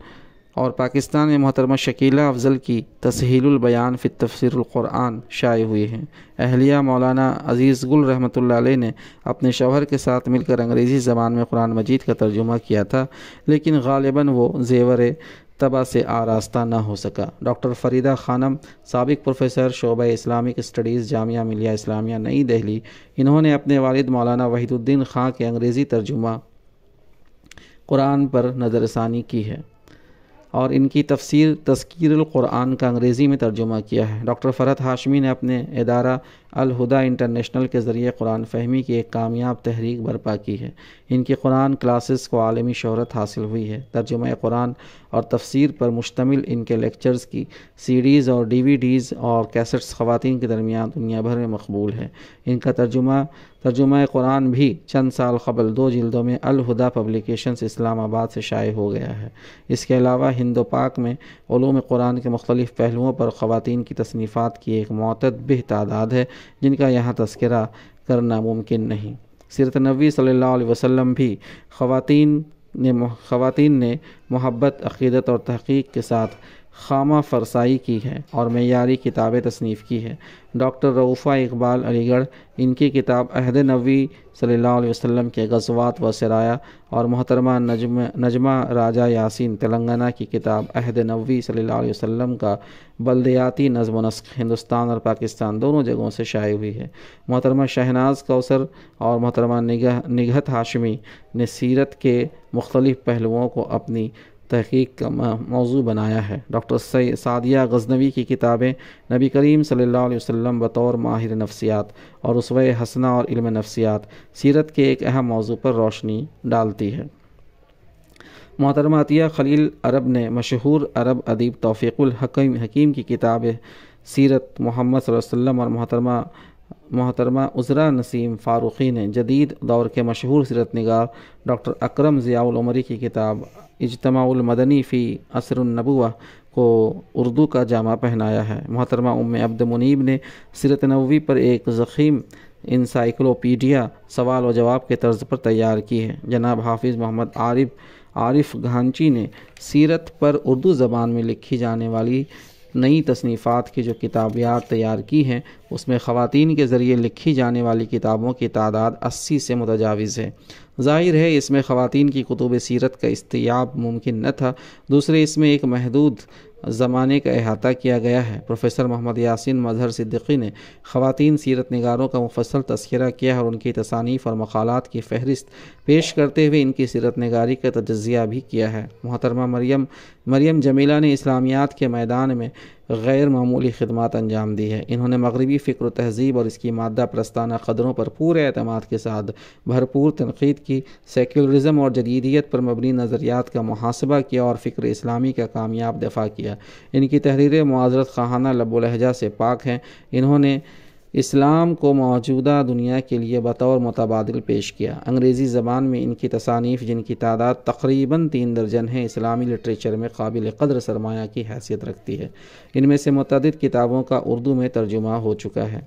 Speaker 1: और पाकिस्तान में मोहतरमा शकीला अफजल की तसहीलबयान फ़िर तफसरक़ुरआन शाये हुए हैं अहलिया मौलाना अज़ीज़ गुल रहमत ने अपने शौहर के साथ मिलकर अंग्रेज़ी ज़बान में कुरान मजीद का तर्जुमा किया था लेकिन गालिबा वो जेवर तबा से आरास्ता न हो सका डॉक्टर फरीदा खानम सबक प्रोफेसर शोब इस्लामिक स्टडीज़ जामिया मिलिया इस्लामिया नई दहली इन्होंने अपने वालद मौलाना वहीदुद्दीन खां के अंग्रेज़ी तर्जुमा कुरान पर नज़रसानी की है और इनकी तफसीर तस्कीर क़ुरान का अंग्रेज़ी में तर्जुमा किया है डॉक्टर फ़रत हाशमी ने अपने अदारा अलहुदा इंटरनेशनल के ज़रिए कुरान फहमी की एक कामयाब तहरीक बर्पा की है इनकी कुरान क्लासेस को आलमी शहरत हासिल हुई है तर्जुम कुरान और तफसीर पर मुश्तमिल इनके लेक्चर्स की सीरीज़ और डीवीडीज़ और कैसेट्स ख़वान के दरमियान दुनिया भर में मकबूल है इनका तर्जुमा तर्जुमा कुरान भी चंद साल कबल दो जल्दों में अलहुदा पब्लिकेशन इस्लामाबाद से शाये हो गया है इसके अलावा हिंदो पाक में ूम कुरान के मुख्तलिफ़ पहलुओं पर ख़वान की तसनीफ़ात की एक बेह तादाद है जिनका यहाँ तस्करा करना मुमकिन नहीं सीरत नबी सल्ला वसम भी खातिन ने ख़वातीन ने मोहब्बत अकीदत और तहक़ीक के साथ खामा फरसाई की है और मैारी किताबें तसनीफ़ की है डॉक्टर रऊफ़ा इकबाल अलीगढ़ इनकी किताब अहद नबी सल्ला वसम के गजवात व सराया और मोहतरमा नजम नजमा राजा यासीन तेलंगाना की किताब अहद नबी सल्ला वसम का बलदयाती नज़म नस्क हिंदुस्तान और पाकिस्तान दोनों जगहों से शाये हुई है मोहतरमा शहनाज कौसर और मोहतरमा निगह निगहत हाशमी ने सीरत के मुख्तलिफ़ पहलुओं को अपनी तहकीक का मौजू बनाया है डॉक्टर सादिया गजनवी की किताबें नबी करीम सल्लल्लाहु अलैहि वसल्लम बतौर माहिर नफसियात और उसव हसना और इल्म नफसियात सीरत के एक अहम मौजू पर रोशनी डालती है मोहतरमातिया खलील अरब ने मशहूर अरब अदीब तोफ़ीकुल हकीम हकीम की किताब सीरत मोहम्मद वसल्लम और मोहतरमा मोहतरमा उजरा नसीम फ़ारूक़ी ने जदीद दौर के मशहूर सीरत नगार डॉक्टर अकरम ज़ियाउलमरी की किताब मदनी फ़ी असरनबुआ को उर्दू का जामा पहनाया है मोहतरमा उम अब्द मुनीब ने सरत नबी पर एक ज़ख़ीम इंसाइक्लोपीडिया सवाल व जवाब के तर्ज पर तैयार की है जनाब हाफिज़ मोहम्मद आरिफ आरिफ घांची ने सीरत पर उर्दू ज़बान में लिखी जाने वाली नई तसनीफ़ात की जो किताबियात तैयार की हैं उसमें ख़वान के ज़रिए लिखी जाने वाली किताबों की तादाद अस्सी से मुतजावज़ है ज़ाहिर है इसमें ख़वान की कुतुब सीरत का इस्तियाब मुमकिन न था दूसरे इसमें एक महदूद ज़माने का अहाता किया गया है प्रोफेसर मोहम्मद यासिन मजहर सिद्दीकी ने ख़वान सीरत नगारों का मुफसल तस्करा किया है और उनकी तसानीफ़ और मखालत की फहरिस्त पेश करते हुए इनकी सीरत नगारी का तजिया भी किया है मोहतरमा मरियम मरियम जमीला ने इस्लामियात के मैदान में गैर मामूली खदमात अंजाम दी है इन्होंने मगरबी फ़िक्र तहजीब और इसकी मादा प्रस्ताना क़दरों पर पूरे अतमाद के साथ भरपूर तनकीद की सेकुलरिज़म और जदीदियत पर मबनी नज़रियात का मुहासबा किया और फ़िक्र इस्लामी का कामयाब दफ़ा किया इनकी तहरीर माजरत खाना लबोलहजा से पाक हैं इन्होंने इस्लाम को मौजूदा दुनिया के लिए बतौर मुतबादल पेश किया अंग्रेज़ी ज़बान में इनकी तसानीफ़ जिनकी तादाद तकरीबन तीन दर्जन है इस्लामी लिटरेचर में काबिल कदर सरमाया की हैसियत रखती है इनमें से मतदद किताबों का उर्दू में तर्जुमा हो चुका है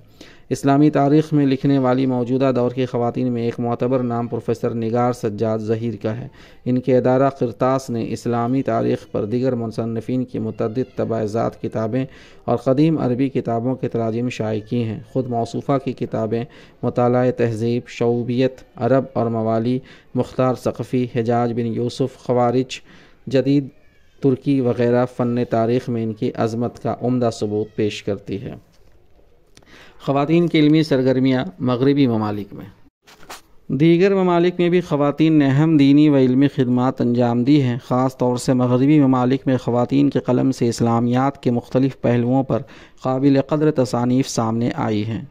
Speaker 1: इस्लामी तारीख़ में लिखने वाली मौजूदा दौर की खातन में एक मोतबर नाम प्रोफेसर निगार सज्जाद ज़हीर का है इनके अदारा करतास ने इस्लामी तारीख़ पर दिगर मुसनफिन की मतद तबाज़ात किताबें और कदीम अरबी किताबों के तराजिम शाये की हैं ख़ुद मौसूफ़ा की किताबें मताल तहजीब शोबियत अरब और मवाली मुख्तार सकफ़ी हिजाज बिन यूसुफ़ खवारिज जदीद तुर्की वगैरह फ़न तारीख़ में इनकी अजमत का उमदा सबूत पेश करती है खातन के इलमी सरगर्मियाँ मगरबी ममालिक में दीगर ममालिक में भी ख़वान ने अहम दीनी व इलमी खदमात अंजाम दी हैं ख़ास तौर से मगरबी ममालिक में ख़वान के कलम से इस्लामियात के मुख्तलिफ़ पहलुओं पर काबिल कदर तसानीफ़ सामने आई हैं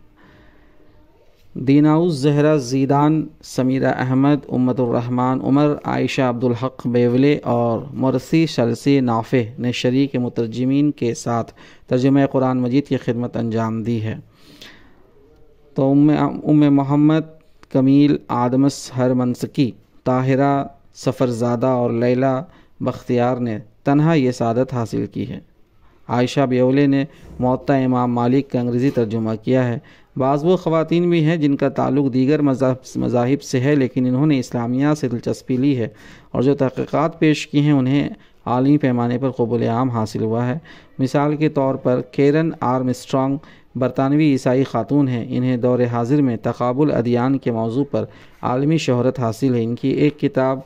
Speaker 1: दीनाउ जहरा जीदान समीरा अहमद उम्मतरहमान उमर आयशा अब्दुलहक बेवले और मरसी शरसी नाफ़े ने शरीक मुतरजमीन के साथ तर्जुम कुरान मजीद की खिदमत अंजाम दी है तो उम मोहम्मद कमील आदमस हर मनसकी ताहिरा सफ़रज़ादा और लैला बख्तियार ने तनहा ये सदत हासिल की है आयशा बेउले ने मौत इमाम मालिक का अंग्रेज़ी तर्जुमा किया है बाज़ वो ख़वान भी हैं जिनका ताल्लुक दीगर मजाहब से है लेकिन इन्होंने इस्लामिया से दिलचस्पी ली है और जो तहक़ीक़ात पेश की हैं उन्हें आलमी पैमाने पर कबूल आम हासिल हुआ है मिसाल के तौर पर केरन आर्म बरतानवी ईसाई खातून हैं इन्हें दौर हाजिर में तकबुल अदियान के मौजू पर आलमी शहरत हासिल है इनकी एक किताब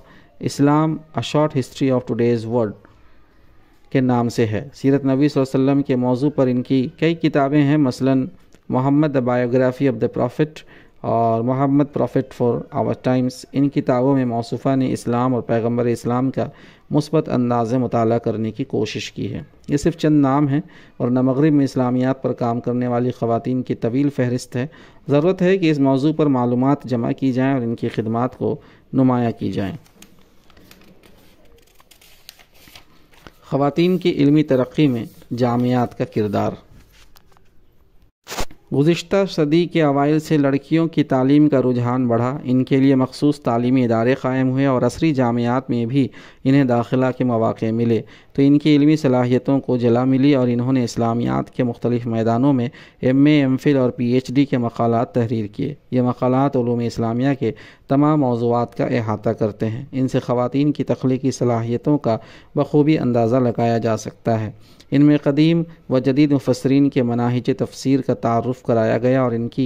Speaker 1: Islam a short history of today's world के नाम से है सीरत नबी वसल्लम के मौजू पर इनकी कई किताबें हैं मसलन Muhammad the biography of the prophet और Muhammad prophet for our times इन किताबों में मौसुफ़ा ने इस्लाम और पैगम्बर इस्लाम का मुस्बत अंदाज़ मताल करने की कोशिश की है ये सिर्फ चंद नाम हैं और न मगरब में इस्लामियात पर काम करने वाली ख़वान की तवील फहरिस्त है ज़रूरत है कि इस मौजू पर मालूम जमा की जाएँ और इनकी खदमात को नुमाया की जाएँ ख़वान की इलमी तरक्की में जामियात का किरदार गुज्त सदी के अवाइल से लड़कियों की तालीम का रुझान बढ़ा इनके लिए मखसूस तालीमी इदारे कायम हुए और असरी जामियात में भी इन्हें दाखिला के मौाक़े मिले तो इनकी इलमी सलाहियतों को जला मिली और इन्होंने इस्लामियात के मुख्तलिफ़ मैदानों में एम एम फिल और पी एच डी के मकालत तहरीर किए ये मकालत इस्लामिया के तमाम मौजूद का अहाता करते हैं इनसे ख़वान की तख्लीकी सलाहियतों का बखूबी अंदाज़ा लगाया जा सकता है इनमें कदीम व जदीद मुफसरीन के मनाहज तफसर का तारफ़ कराया गया और इनकी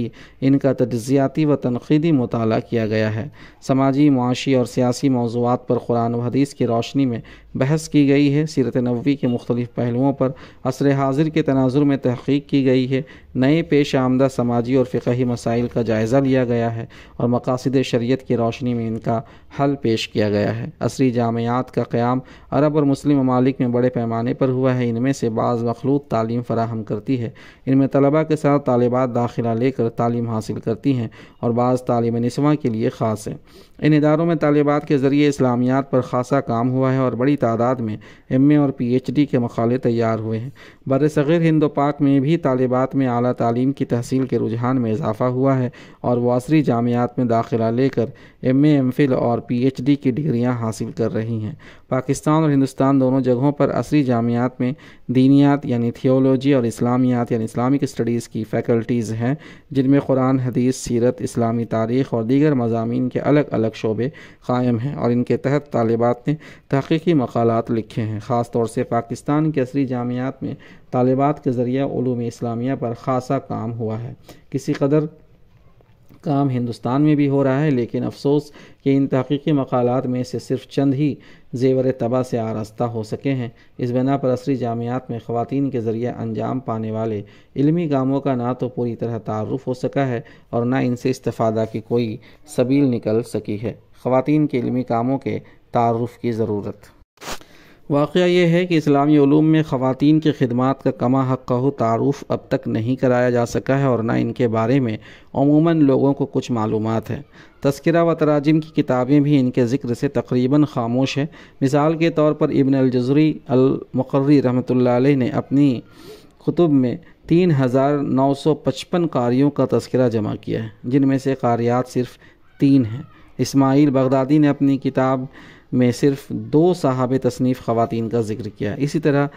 Speaker 1: इनका तजियाती व तनकीदी मताल किया गया है समाजी माशी और सियासी मौजूद पर कुरान हदीस की रोशनी में बहस की गई है सीरत नबी के मुख्तलिफ़ पहलुओं पर असर हाजिर के तनाजुर में तहकीक की गई है नए पेश आमदा समाजी और फ़िकी मसाइल का जायज़ा लिया गया है और मकासद शरीत की रोशनी में इनका हल पेश किया गया है असरी जामियात का क़्याम अरब और मुस्लिम ममालिक में बड़े पैमाने पर हुआ है इनमें से बाज़ मखलूत तालीम फ़राहम करती है इनमें तलबा के साथ तालबात दाखिला लेकर तालीम हासिल करती हैं और बाज़ तालीम नस्वा के लिए ख़ास हैं इन इदारों में तालबात के ज़रिए इस्लामियात पर खासा काम हुआ है और बड़ी तादाद में एमए और पीएचडी के मकाले तैयार हुए हैं बर सग़ीर हिंद पाक में भी तालिबात में अली तालीम की तहसील के रुझान में इजाफ़ा हुआ है और असरी जामियात में दाखिला लेकर एम एम फिल और पी एच डी की डिग्रियाँ हासिल कर रही हैं पाकिस्तान और हिंदुस्तान दोनों जगहों पर असरी जामियात में दीनियात यानी थियोलॉजी और इस्लामियात यानी इस्लामिक स्टडीज़ की फ़ैकल्टीज़ हैं जिनमें कुरान हदीस सीरत इस्लामी तारीख़ और दीगर मजामी के अलग अलग शोबे कायम हैं और इनके तहत तालिबात ने तहकी मकालत लिखे हैं ख़ास तौर से पाकिस्तान के असरी जामियात में तालबात के ज़रिए इस्लामिया पर ख़ासा काम हुआ है किसी कदर काम हिंदुस्तान में भी हो रहा है लेकिन अफसोस कि इन तहकीकी मकालत में से सिर्फ चंद ही जेवर तबाह से आरस्ता हो सके हैं इस बिना पर असरी जामियात में ख़वान के ज़रिए अंजाम पाने वाले इलमी कामों का ना तो पूरी तरह तारफ़ हो सका है और ना इनसे इस्ता की कोई सबील निकल सकी है ख़वान के इलमी कामों के तारफ़ की ज़रूरत वाक़ यह है कि इस्लामी ूम में ख़वान की खदमात का कमा हक़ का तारफ़ अब तक नहीं कराया जा सका है और ना इनके बारे में अमूमा लोगों को कुछ मालूम है तस्करा व तराजिम की किताबें भी इनके ज़िक्र से तकरीबन खामोश हैं मिसाल के तौर पर इबन अलजरी अलमकर्री रहमत ने अपनी कुतुब में तीन हज़ार नौ सौ पचपन कारीों का तस्करा जमा किया है जिनमें से कारियात सिर्फ़ तीन हैं इसमाइल बगदादी ने अपनी किताब में सिर्फ दो साहब तसनीफ़ ख़वान का जिक्र किया इसी तरह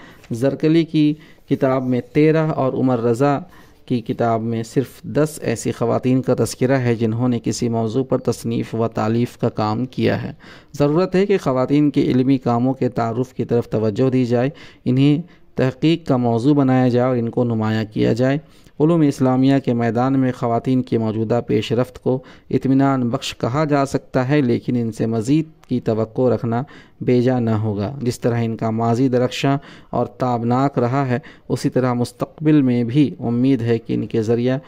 Speaker 1: जरकली की किताब में तेरह और उमर रज़ा की किताब में सिर्फ दस ऐसी ख़वान का तस्करा है जिन्होंने किसी मौजू पर तसनीफ़ व तालीफ़ का काम किया है ज़रूरत है कि ख़वान के इलमी कामों के तारफ़ की तरफ तोज्जो दी जाए इन्हें तहकीक का मौजू बनाया जाए और इनको नुमाया किया जाए ूम इस्लामिया के मैदान में ख़वान की मौजूदा पेश रफ्त को इतमान बख्श कहा जा सकता है लेकिन इनसे मज़ीद की तो रखना बेजा न होगा जिस तरह इनका माजी दरक्षा और ताबनाक रहा है उसी तरह मुस्तबिल में भी उम्मीद है कि इनके ज़रिए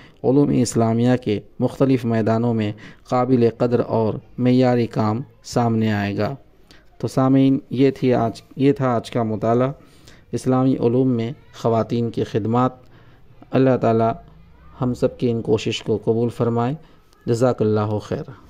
Speaker 1: इस्लामिया के मुख्तलिफ़ मैदानों में काबिल कदर और मैारी काम सामने आएगा तो सामीन ये थी आज ये था आज का मताल इस्लामी में ख़वान की खदमात अल्लाह ताला हम सब की इन कोशिश को कबूल फ़रमाए जजाकल्ला खैर